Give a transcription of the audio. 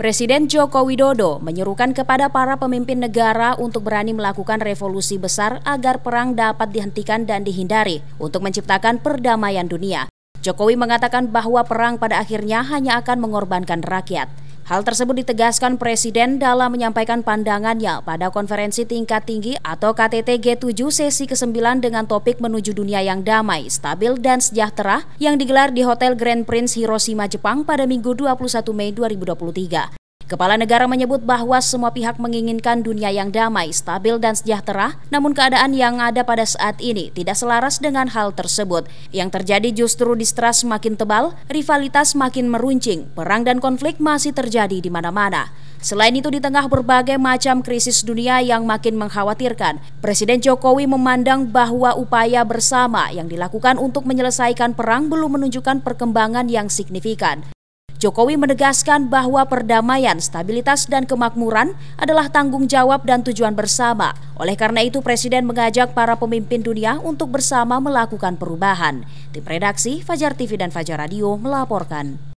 Presiden Joko Widodo menyerukan kepada para pemimpin negara untuk berani melakukan revolusi besar agar perang dapat dihentikan dan dihindari untuk menciptakan perdamaian dunia. Jokowi mengatakan bahwa perang pada akhirnya hanya akan mengorbankan rakyat. Hal tersebut ditegaskan Presiden dalam menyampaikan pandangannya pada konferensi tingkat tinggi atau KTT G7 sesi ke-9 dengan topik menuju dunia yang damai, stabil, dan sejahtera yang digelar di Hotel Grand Prince Hiroshima, Jepang pada Minggu 21 Mei 2023. Kepala negara menyebut bahwa semua pihak menginginkan dunia yang damai, stabil, dan sejahtera, namun keadaan yang ada pada saat ini tidak selaras dengan hal tersebut. Yang terjadi justru distrust makin tebal, rivalitas makin meruncing, perang dan konflik masih terjadi di mana-mana. Selain itu, di tengah berbagai macam krisis dunia yang makin mengkhawatirkan, Presiden Jokowi memandang bahwa upaya bersama yang dilakukan untuk menyelesaikan perang belum menunjukkan perkembangan yang signifikan. Jokowi menegaskan bahwa perdamaian, stabilitas, dan kemakmuran adalah tanggung jawab dan tujuan bersama. Oleh karena itu, Presiden mengajak para pemimpin dunia untuk bersama melakukan perubahan. Tim redaksi Fajar TV dan Fajar Radio melaporkan.